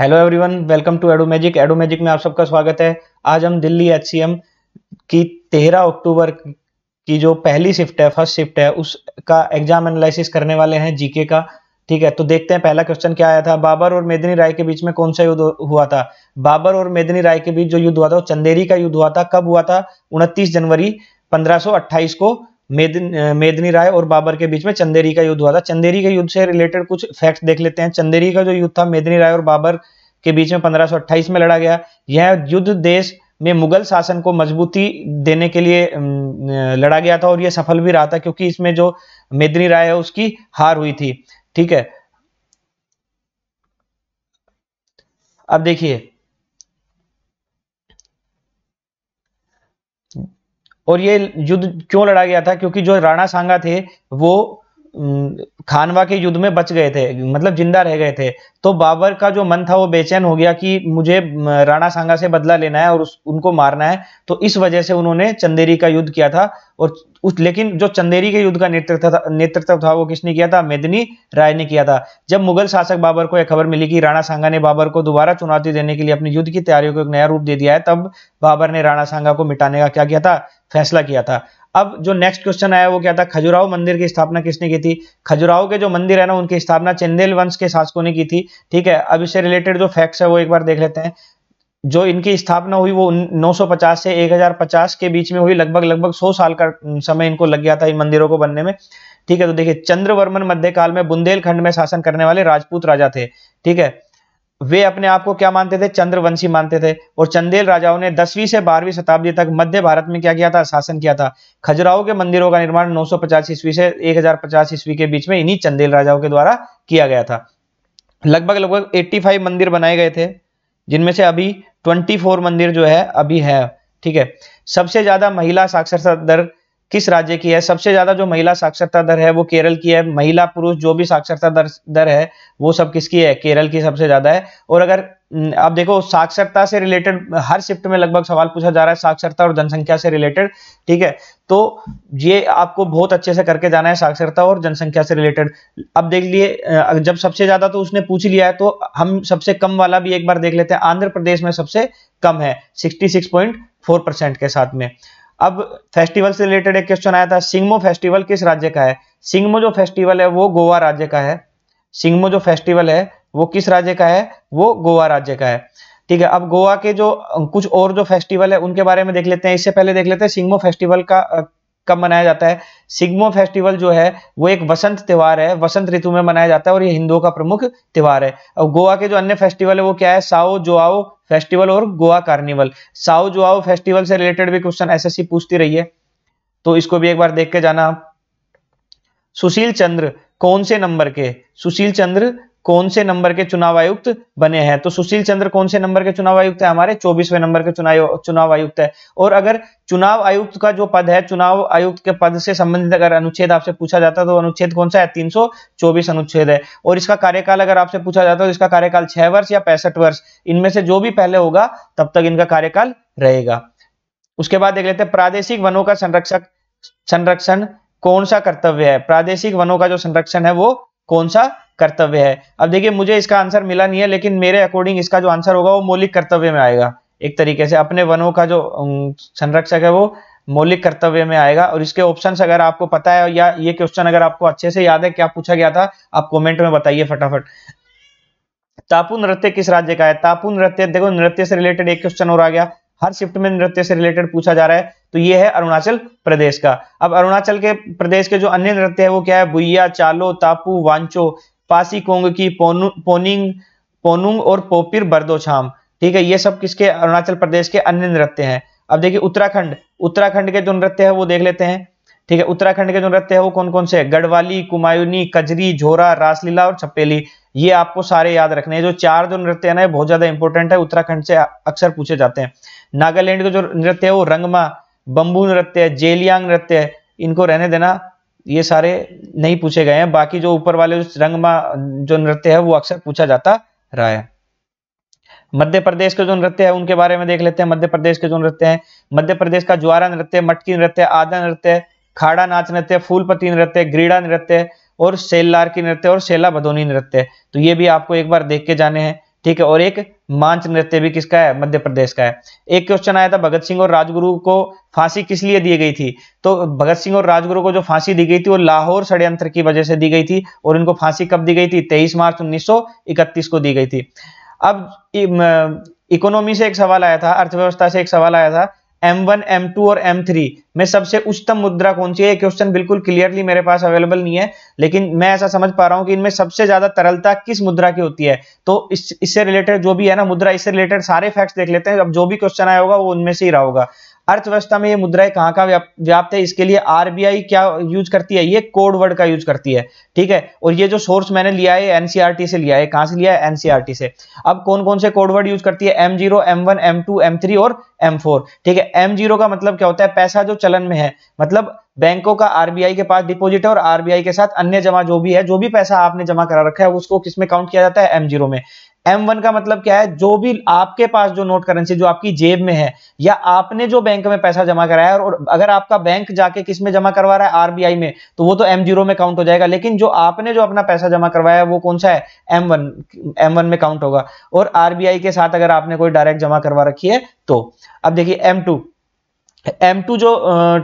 hello everyone welcome to Ado magic Ado magic में आप सबका स्वागत है आज हम दिल्ली एच की तेरह अक्टूबर की जो पहली शिफ्ट है फर्स्ट शिफ्ट है उसका एग्जाम एनालिसिस करने वाले हैं जीके का ठीक है तो देखते हैं पहला क्वेश्चन क्या आया था बाबर और मेदिनी राय के बीच में कौन सा युद्ध हुआ था बाबर और मेदिनी राय के बीच जो युद्ध हुआ था वो चंदेरी का युद्ध हुआ था कब हुआ था उनतीस जनवरी पंद्रह को मेदन, मेदनी राय और बाबर के बीच में चंदेरी का युद्ध हुआ था चंदेरी के युद्ध से रिलेटेड कुछ फैक्ट्स देख लेते हैं चंदेरी का जो युद्ध था मेदनी राय और बाबर के बीच में 1528 में लड़ा गया यह युद्ध देश में मुगल शासन को मजबूती देने के लिए लड़ा गया था और यह सफल भी रहा था क्योंकि इसमें जो मेदनी राय है उसकी हार हुई थी ठीक है अब देखिए और ये युद्ध क्यों लड़ा गया था क्योंकि जो राणा सांगा थे वो खानवा के युद्ध में बच गए थे मतलब जिंदा रह गए थे तो बाबर का जो मन था वो बेचैन हो गया कि मुझे राणा सांगा से बदला लेना है और उस उनको मारना है तो इस वजह से उन्होंने चंदेरी का युद्ध किया था और उस लेकिन जो चंदेरी के युद्ध का नेतृत्व था नेतृत्व था वो किसने किया था मेदनी राय ने किया था जब मुगल शासक बाबर को यह खबर मिली कि राणा सांगा ने बाबर को दोबारा चुनौती देने के लिए अपने युद्ध की तैयारियों को एक नया रूप दे दिया है तब बाबर ने राणा सांगा को मिटाने का क्या किया था फैसला किया था अब जो नेक्स्ट क्वेश्चन आया वो क्या था खजुराहो मंदिर की स्थापना किसने की थी खजुराहो के जो मंदिर है ना उनकी स्थापना चंदेल वंश के शासकों ने की थी ठीक है अब इससे रिलेटेड जो फैक्ट्स है वो एक बार देख लेते हैं जो इनकी स्थापना हुई वो 950 से 1050 के बीच में हुई लगभग लगभग 100 साल का समय इनको लग गया था इन मंदिरों को बनने में ठीक है तो देखिए चंद्रवर्मन मध्यकाल में बुंदेलखंड में शासन करने वाले राजपूत राजा थे ठीक है वे अपने आप को क्या मानते थे चंद्रवंशी मानते थे और चंदेल राजाओं ने दसवीं से बारहवीं शताब्दी तक मध्य भारत में क्या किया था शासन किया था खजुराहो के मंदिरों का निर्माण 950 ईस्वी से 1050 ईस्वी के बीच में इन्हीं चंदेल राजाओं के द्वारा किया गया था लगभग लगभग 85 मंदिर बनाए गए थे जिनमें से अभी ट्वेंटी मंदिर जो है अभी है ठीक है सबसे ज्यादा महिला साक्षरता दर किस राज्य की है सबसे ज्यादा जो महिला साक्षरता दर है वो केरल की है महिला पुरुष जो भी साक्षरता दर दर है वो सब किसकी है केरल की सबसे ज्यादा है और अगर आप देखो साक्षरता से रिलेटेड हर शिफ्ट में लगभग सवाल पूछा जा रहा है साक्षरता और जनसंख्या से रिलेटेड ठीक है तो ये आपको बहुत अच्छे से करके जाना है साक्षरता और जनसंख्या से रिलेटेड अब देख लिए जब सबसे ज्यादा तो उसने पूछ लिया है तो हम सबसे कम वाला भी एक बार देख लेते हैं आंध्र प्रदेश में सबसे कम है सिक्सटी परसेंट के साथ में अब फेस्टिवल से रिलेटेड एक क्वेश्चन आया था सिंगमो फेस्टिवल किस राज्य का है सिंगमो जो फेस्टिवल है वो गोवा राज्य का है सिंगमो जो फेस्टिवल है वो किस राज्य का है वो गोवा राज्य का है ठीक है अब गोवा के जो कुछ और जो फेस्टिवल है उनके बारे में देख लेते हैं इससे पहले देख लेते हैं सिंगमो फेस्टिवल का कब मनाया जाता है सिग्मो फेस्टिवल जो है वो एक वसंत त्यौहार है वसंत ऋतु में मनाया जाता है और ये हिंदुओं का प्रमुख त्यौहार है अब गोवा के जो अन्य फेस्टिवल है वो क्या है साओ जोआओ फेस्टिवल और गोवा कार्निवल साओ जोआओ फेस्टिवल से रिलेटेड भी क्वेश्चन एसएससी पूछती रही है तो इसको भी एक बार देख के जाना सुशील चंद्र कौन से नंबर के सुशील चंद्र कौन से नंबर के चुनाव आयुक्त बने हैं तो सुशील चंद्र कौन से नंबर के चुनाव आयुक्त है हमारे चौबीसवें नंबर के चुनाव चुनाव आयुक्त है और अगर चुनाव आयुक्त का जो पद है चुनाव आयुक्त के पद से संबंधित अगर अनुच्छेद आपसे पूछा जाता है तो अनुच्छेद कौन सा है तीन अनुच्छेद है और इसका कार्यकाल अगर आपसे पूछा जाता है तो इसका कार्यकाल छह वर्ष या पैंसठ वर्ष इनमें से जो भी पहले होगा तब तक इनका कार्यकाल रहेगा उसके बाद देख लेते हैं प्रादेशिक वनों का संरक्षक संरक्षण कौन सा कर्तव्य है प्रादेशिक वनों का जो संरक्षण है वो कौन सा कर्तव्य है अब देखिए मुझे इसका आंसर मिला नहीं है लेकिन मेरे अकॉर्डिंग इसका जो आंसर होगा वो मौलिक कर्तव्य में आएगा एक तरीके से अपने वनों का जो संरक्षक है वो मौलिक कर्तव्य में आएगा और इसके ऑप्शंस अगर आपको पता है या ये क्वेश्चन अगर आपको अच्छे से याद है क्या पूछा गया था आप कमेंट में बताइए फटाफट तापू नृत्य किस राज्य का है तापू नृत्य देखो नृत्य से रिलेटेड एक क्वेश्चन और आ गया हर शिफ्ट में नृत्य से रिलेटेड पूछा जा रहा है तो ये है अरुणाचल प्रदेश का अब अरुणाचल के प्रदेश के जो अन्य नृत्य है वो क्या है बुइया चालो तापू वांचो पासी कोंग की पोनिंग पोनुंग और पोपिर बर्दोछाम ठीक है ये सब किसके अरुणाचल प्रदेश के अन्य नृत्य हैं अब देखिए उत्तराखंड उत्तराखंड के जो नृत्य है वो देख लेते हैं ठीक है उत्तराखंड के जो नृत्य है वो कौन कौन से है गढ़वाली कुमायूनी कजरी झोरा रासलीला और छपेली ये आपको सारे याद रखने हैं जो चार जो नृत्य है ना बहुत ज्यादा इंपॉर्टेंट है उत्तराखंड से अक्सर पूछे जाते हैं नागालैंड के जो नृत्य है वो रंगमा बंबू नृत्य जेलियांग नृत्य इनको रहने देना ये सारे नहीं पूछे गए हैं बाकी जो ऊपर वाले रंगमा जो नृत्य है वो अक्सर पूछा जाता रहा है मध्य प्रदेश के जो नृत्य है उनके बारे में देख लेते हैं मध्य प्रदेश के जो नृत्य है मध्य प्रदेश का ज्वारा नृत्य मटकी नृत्य आदा नृत्य खाड़ा नाच नृत्य फूलपति नृत्य ग्रीड़ा नृत्य और सेल्लार की नृत्य और सेला भदोनी नृत्य तो ये भी आपको एक बार देख के जाने हैं ठीक है और एक मांच नृत्य भी किसका है मध्य प्रदेश का है एक क्वेश्चन आया था भगत सिंह और राजगुरु को फांसी किस लिए दी गई थी तो भगत सिंह और राजगुरु को जो फांसी दी गई थी वो लाहौर षड्यंत्र की वजह से दी गई थी और इनको फांसी कब दी गई थी तेईस मार्च 1931 को दी गई थी अब इकोनॉमी से एक सवाल आया था अर्थव्यवस्था से एक सवाल आया था M1, M2 और M3 में सबसे उच्चतम मुद्रा कौन सी है क्वेश्चन बिल्कुल क्लियरली मेरे पास अवेलेबल नहीं है लेकिन मैं ऐसा समझ पा रहा हूं कि इनमें सबसे ज्यादा तरलता किस मुद्रा की होती है तो इस इससे रिलेटेड जो भी है ना मुद्रा इससे रिलेटेड सारे फैक्ट्स देख लेते हैं अब जो भी क्वेश्चन आया होगा वो उनमें से ही रहा होगा अर्थव्यवस्था में ये मुद्राएं कहाँ का व्याप्त है इसके लिए आरबीआई क्या यूज करती है ये कोड वर्ड का यूज करती है ठीक है और ये जो सोर्स मैंने लिया है एनसीआरटी से लिया है कहाँ से लिया है एनसीआरटी से अब कौन कौन से कोड वर्ड यूज करती है M zero M one M two M three और एम फोर ठीक है एम जीरो का मतलब क्या होता है पैसा जो चलन में है मतलब बैंकों का आरबीआई के पास डिपोजिट है और आरबीआई के साथ अन्य जमा जो भी है जो भी पैसा आपने जमा करा रखा है उसको किसमें काउंट किया जाता है एम जीरो में वन का मतलब क्या है जो भी आपके पास जो नोट करेंसी जो आपकी जेब में है या आपने जो बैंक में पैसा जमा कराया और अगर आपका बैंक जाके किस में जमा करवा रहा है आरबीआई में तो वो तो एम जीरो में काउंट हो जाएगा लेकिन जो आपने जो अपना पैसा जमा करवाया वो कौन सा है एम वन एम वन में काउंट होगा और आरबीआई के साथ अगर आपने कोई डायरेक्ट जमा करवा रखी है तो अब देखिए एम टू एम टू जो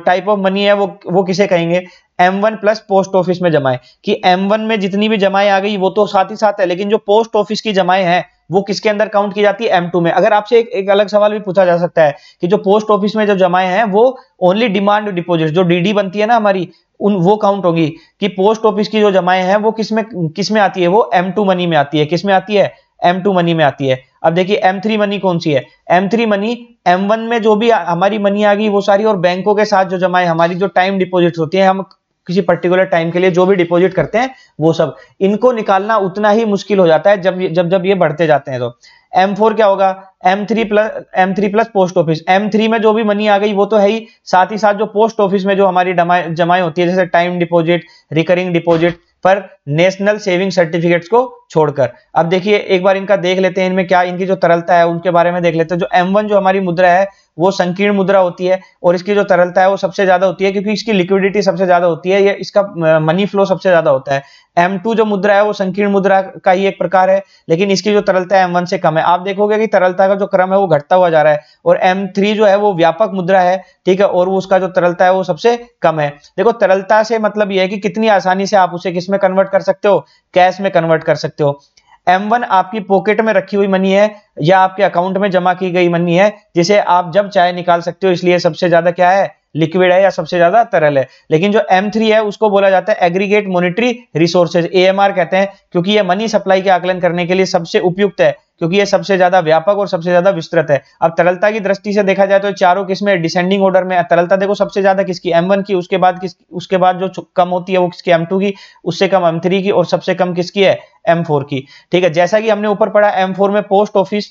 टाइप ऑफ मनी है वो वो किसे कहेंगे M1 प्लस पोस्ट ऑफिस में जमाएं कि M1 में जितनी भी जमाएं आ गई वो तो साथ ही साथ है लेकिन जो पोस्ट ऑफिस की जमाएं हैं वो किसके अंदर काउंट की जाती है M2 में अगर आपसे एक, एक अलग सवाल भी पूछा जा सकता है कि जो पोस्ट ऑफिस में जो जमाएं हैं वो ओनली डिमांड डिपोजिट जो डीडी बनती है ना हमारी उन वो काउंट होगी कि पोस्ट ऑफिस की जो जमाएं हैं वो किसमें किसमें आती है वो M2 मनी में आती है किसमें आती है M2 मनी में आती है अब देखिए M3 मनी कौन सी है M3 मनी M1 में जो भी हमारी मनी आ गई वो सारी और बैंकों के साथ जो जमाएं हमारी जो टाइम डिपोजिट होती है हम किसी पर्टिकुलर टाइम के लिए जो भी डिपॉजिट करते हैं वो सब इनको निकालना उतना ही मुश्किल हो जाता है जब जब जब ये बढ़ते जाते हैं तो M4 क्या होगा M3 plus M3 plus post office M3 में जो भी मनी आ गई वो तो है ही साथ ही साथ जो पोस्ट ऑफिस में जो हमारी जमाई होती है जैसे टाइम डिपॉजिट रिकरिंग डिपॉजिट पर नेशनल सेविंग सर्टिफिकेट्स को छोड़कर अब देखिए एक बार इनका देख लेते हैं इनमें क्या इनकी जो तरलता है उनके बारे में देख लेते हैं जो M1 जो हमारी मुद्रा है वो संकीर्ण मुद्रा होती है और इसकी जो तरलता है वो सबसे ज्यादा होती है क्योंकि इसकी लिक्विडिटी सबसे ज्यादा होती है या इसका मनी फ्लो सबसे ज्यादा होता है M2 जो मुद्रा है वो संकीर्ण मुद्रा का ही एक प्रकार है लेकिन इसकी जो तरलता है M1 से कम है आप देखोगे कि तरलता का जो क्रम है वो घटता हुआ जा रहा है और M3 जो है वो व्यापक मुद्रा है ठीक है और वो उसका जो तरलता है वो सबसे कम है देखो तरलता से मतलब ये है कि कितनी आसानी से आप उसे किस में कन्वर्ट कर सकते हो कैश में कन्वर्ट कर सकते हो M1 आपकी पॉकेट में रखी हुई मनी है या आपके अकाउंट में जमा की गई मनी है जिसे आप जब चाहे निकाल सकते हो इसलिए सबसे ज्यादा क्या है लिक्विड है या सबसे ज्यादा तरल है लेकिन जो M3 है उसको बोला जाता है एग्रीगेट मोनिटरी रिसोर्सेज आर कहते हैं क्योंकि यह मनी सप्लाई के आकलन करने के लिए सबसे उपयुक्त है क्योंकि यह सबसे ज्यादा व्यापक और सबसे ज्यादा विस्तृत है अब तरलता की दृष्टि से देखा जाए तो चारों किसमें डिसेंडिंग ऑर्डर में तरलता देखो सबसे ज्यादा किसकी वन की उसके बाद किस उसके बाद जो कम होती है वो किसकी टू की उससे कम थ्री की और सबसे कम किसकी है फोर की ठीक है जैसा कि हमने ऊपर पढ़ा फोर में post office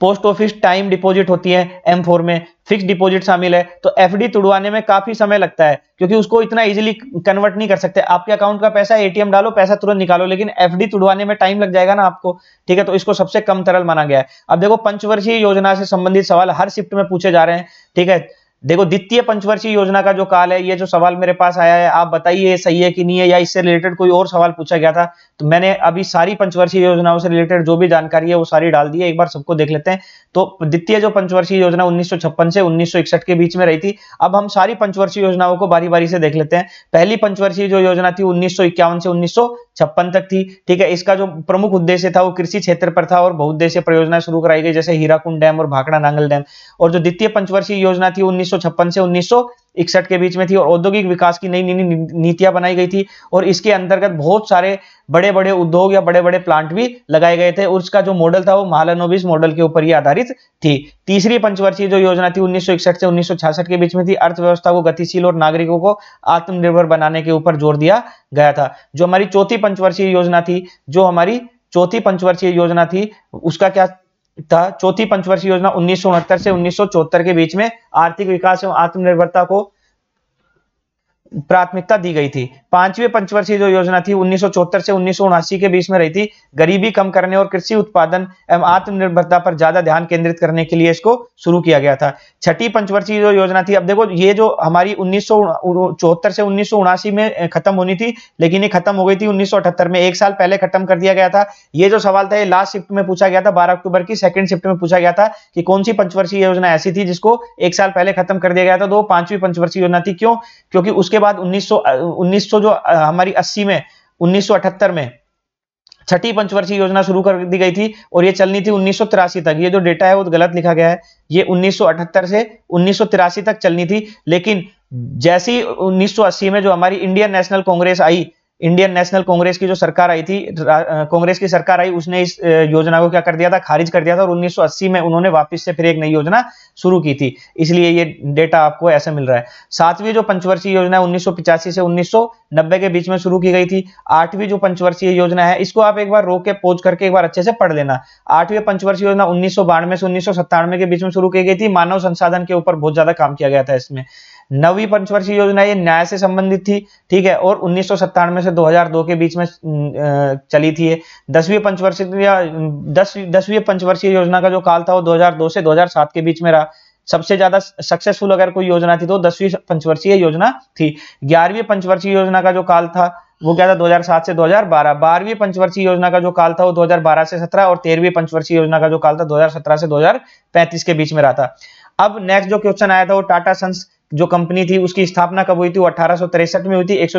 post office time deposit होती है एम फोर में फिक्स डिपॉजिट शामिल है तो एफडी तुड़वाने में काफी समय लगता है क्योंकि उसको इतना इजीली कन्वर्ट नहीं कर सकते आपके अकाउंट का पैसा एटीएम डालो पैसा तुरंत निकालो लेकिन एफडी तुड़वाने में टाइम लग जाएगा ना आपको ठीक है तो इसको सबसे कम तरल माना गया है अब देखो पंचवर्षीय योजना से संबंधित सवाल हर शिफ्ट में पूछे जा रहे हैं ठीक है देखो द्वितीय पंचवर्षीय योजना का जो काल है ये जो सवाल मेरे पास आया है आप बताइए सही है कि नहीं है या इससे रिलेटेड कोई और सवाल पूछा गया था तो मैंने अभी सारी पंचवर्षीय योजनाओं से रिलेटेड जो भी जानकारी है वो सारी डाल दी है एक बार सबको देख लेते हैं तो द्वितीय जो पंचवर्षीय योजना उन्नीस से उन्नीस के बीच में रही थी अब हम सारी पंचवर्षीय योजनाओं को बारी बारी से देख लेते हैं पहली पंचवर्षीय जो योजना थी उन्नीस से उन्नीस छप्पन तक थी ठीक है इसका जो प्रमुख उद्देश्य था वो कृषि क्षेत्र पर था और बहुउद्देश्य परियोजना शुरू कराई गई जैसे हीराकुंड डैम और भाखड़ा नांगल डैम और जो द्वितीय पंचवर्षीय योजना थी उन्नीस 1956 से 1961 के बीच में थी और औद्योगिक विकास की नई नई नीतियां बनाई गई थी और इसके अंतर्गत बहुत सारे बड़े बड़े उद्योग या बड़े बड़े प्लांट भी लगाए गए थे और उसका जो मॉडल था वो महालनोबिस मॉडल के ऊपर ही आधारित थी तीसरी पंचवर्षीय जो योजना थी 1961 से 1966 के बीच में थी अर्थव्यवस्था को गतिशील और नागरिकों को आत्मनिर्भर बनाने के ऊपर जोर दिया गया था जो हमारी चौथी पंचवर्षीय योजना थी जो हमारी चौथी पंचवर्षीय योजना थी उसका क्या था चौथी पंचवर्षीय योजना उन्नीस से उन्नीस के बीच में आर्थिक विकास एवं आत्मनिर्भरता को प्राथमिकता दी गई थी पांचवी पंचवर्षीय जो योजना थी उन्नीस से उन्नीस के बीच में रही थी गरीबी कम करने और कृषि उत्पादन एवं आत्मनिर्भरता पर ज्यादा ध्यान केंद्रित करने के लिए इसको शुरू किया गया था छठी पंचवर्षीय जो योजना थी अब देखो ये जो हमारी उन्नीस से उन्नीस में खत्म होनी थी लेकिन ये खत्म हो गई थी उन्नीस में एक साल पहले खत्म कर दिया गया था ये जो सवाल था ये लास्ट शिफ्ट में पूछा गया था बारह अक्टूबर की सेकंड शिफ्ट में पूछा गया था कि कौन सी पंचवर्षीय योजना ऐसी थी जिसको एक साल पहले खत्म कर दिया गया था तो पांचवी पंचवर्षीय योजना थी क्यों क्योंकि उसके बाद उन्नीस सौ जो हमारी अस्सी में 1978 में छठी पंचवर्षीय योजना शुरू कर दी गई थी और ये चलनी थी उन्नीस तक ये जो डेटा है वो गलत लिखा गया है ये 1978 से उन्नीस तक चलनी थी लेकिन जैसी 1980 में जो हमारी इंडियन नेशनल कांग्रेस आई इंडियन नेशनल कांग्रेस की जो सरकार आई थी कांग्रेस की सरकार आई उसने इस योजना को क्या कर दिया था खारिज कर दिया था और 1980 में उन्होंने वापस से फिर एक नई योजना शुरू की थी इसलिए ये डेटा आपको ऐसे मिल रहा है सातवीं जो पंचवर्षीय योजना उन्नीस से उन्नीस के बीच में शुरू की गई थी आठवीं जो पंचवर्षीय योजना है इसको आप एक बार रोक के पोज करके एक बार अच्छे से पढ़ लेना आठवीं पंचवर्षीय योजना उन्नीस से उन्नीस के बीच में शुरू की गई थी मानव संसाधन के ऊपर बहुत ज्यादा काम किया गया था इसमें नवी पंचवर्षीय योजना ये न्याय से संबंधित थी ठीक है और उन्नीस से 2002 के बीच में चली थी दसवीं पंचवर्षीय दस दसवीं पंचवर्षीय योजना का जो काल था वो 2002 से 2007 के बीच में रहा सबसे ज्यादा सक्सेसफुल अगर कोई योजना थी तो दसवीं पंचवर्षीय योजना थी ग्यारहवीं पंचवर्षीय योजना का जो काल था वो क्या था 2007 से 2012 बारहवीं पंचवर्षीय योजना का जो काल था वो 2012 से 17 और तेरहवीं पंचवर्षीय योजना का जो काल था 2017 से 2035 के बीच में रहा था अब नेक्स्ट जो क्वेश्चन आया था वो टाटा सन्स जो कंपनी थी उसकी स्थापना कब हुई थी वो अठारह में हुई थी एक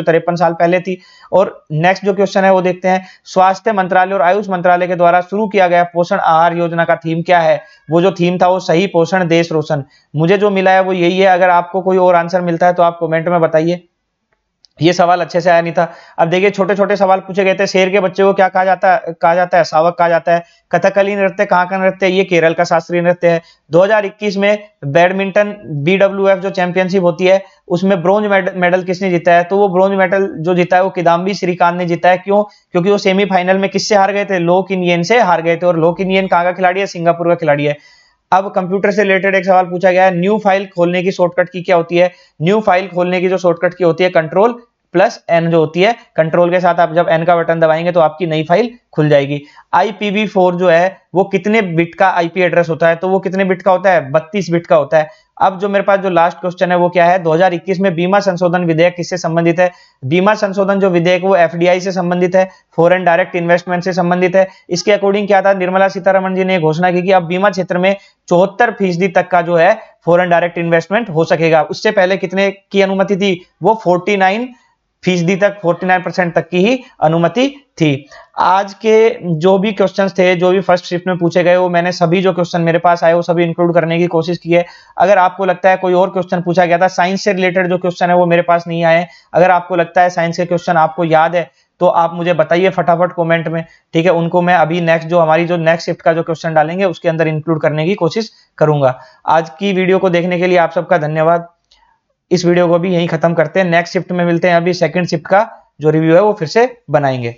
साल पहले थी और नेक्स्ट जो क्वेश्चन है वो देखते हैं स्वास्थ्य मंत्रालय और आयुष मंत्रालय के द्वारा शुरू किया गया पोषण आहार योजना का थीम क्या है वो जो थीम था वो सही पोषण देश रोशन मुझे जो मिला है वो यही है अगर आपको कोई और आंसर मिलता है तो आप कॉमेंट में बताइए ये सवाल अच्छे से आया नहीं था अब देखिए छोटे छोटे सवाल पूछे गए थे शेर के बच्चे को क्या कहा जाता है कहा जाता है सावक कहा जाता है कथकली नृत्य कहाँ का नृत्य ये केरल का शास्त्रीय नृत्य है 2021 में बैडमिंटन बी जो चैंपियनशिप होती है उसमें ब्रोंज मेडल किसने जीता है तो वो ब्रोंज मेडल जो जीता है वो किदाम्बी श्रीकांत ने जीता है क्यों क्योंकि वो सेमीफाइनल में किससे हार गए थे लोक इंडियन से हार गए थे और लोक इंडियन कहाँ का खिलाड़ी है सिंगापुर का खिलाड़ी है अब कंप्यूटर से रिलेटेड एक सवाल पूछा गया है न्यू फाइल खोलने की शॉर्टकट की क्या होती है न्यू फाइल खोलने की जो शॉर्टकट की होती है कंट्रोल प्लस एन जो होती है कंट्रोल के साथ आप जब एन का बटन दबाएंगे तो आपकी नई फाइल खुल जाएगी आईपीवी फोर जो है वो कितने बिट का आईपी एड्रेस होता है तो वो कितने बिट का होता है बत्तीस बिट का होता है अब जो मेरे पास जो लास्ट क्वेश्चन है वो क्या है 2021 में बीमा संशोधन विधेयक किससे संबंधित है बीमा संशोधन जो विधेयक वो एफडीआई से संबंधित है फॉरेन डायरेक्ट इन्वेस्टमेंट से संबंधित है इसके अकॉर्डिंग क्या था निर्मला सीतारमण जी ने घोषणा की कि अब बीमा क्षेत्र में चौहत्तर फीसदी तक का जो है फॉरन डायरेक्ट इन्वेस्टमेंट हो सकेगा उससे पहले कितने की अनुमति थी वो फोर्टी नाइन फीसदी तक 49 परसेंट तक की ही अनुमति थी आज के जो भी क्वेश्चंस थे जो भी फर्स्ट शिफ्ट में पूछे गए वो मैंने सभी जो क्वेश्चन मेरे पास आए वो सभी इंक्लूड करने की कोशिश की है अगर आपको लगता है कोई और क्वेश्चन पूछा गया था साइंस से रिलेटेड जो क्वेश्चन है वो मेरे पास नहीं आए अगर आपको लगता है साइंस के क्वेश्चन आपको याद है तो आप मुझे बताइए फटाफट कॉमेंट में ठीक है उनको मैं अभी नेक्स्ट जो हमारी जो नेक्स्ट शिफ्ट का जो क्वेश्चन डालेंगे उसके अंदर इंक्लूड करने की कोशिश करूंगा आज की वीडियो को देखने के लिए आप सबका धन्यवाद इस वीडियो को भी यही खत्म करते हैं नेक्स्ट शिफ्ट में मिलते हैं अभी सेकंड शिफ्ट का जो रिव्यू है वो फिर से बनाएंगे